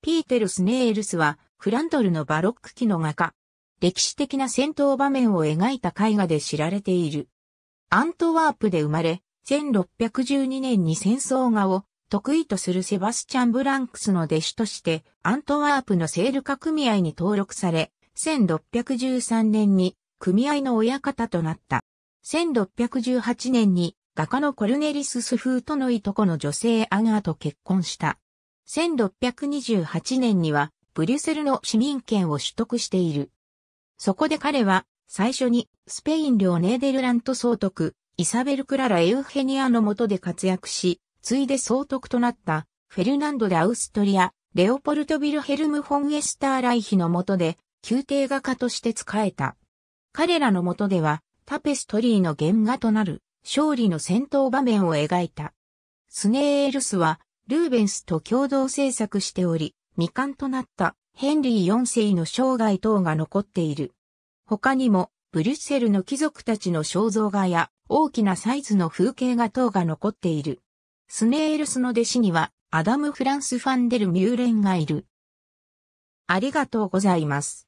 ピーテル・スネールスは、フランドルのバロック期の画家。歴史的な戦闘場面を描いた絵画で知られている。アントワープで生まれ、1612年に戦争画を得意とするセバスチャン・ブランクスの弟子として、アントワープのセール化組合に登録され、1613年に組合の親方となった。1618年に画家のコルネリス・スフーとのいとこの女性アガーと結婚した。1628年にはブリュセルの市民権を取得している。そこで彼は最初にスペイン領ネーデルラント総督イサベル・クララ・エウヘニアの下で活躍し、ついで総督となったフェルナンド・でアウストリア、レオポルト・ビルヘルム・フォン・エスター・ライヒの下で宮廷画家として仕えた。彼らの下ではタペストリーの原画となる勝利の戦闘場面を描いた。スネーエルスはルーベンスと共同制作しており、未完となったヘンリー4世の生涯等が残っている。他にも、ブリュッセルの貴族たちの肖像画や大きなサイズの風景画等が残っている。スネールスの弟子にはアダム・フランス・ファンデル・ミューレンがいる。ありがとうございます。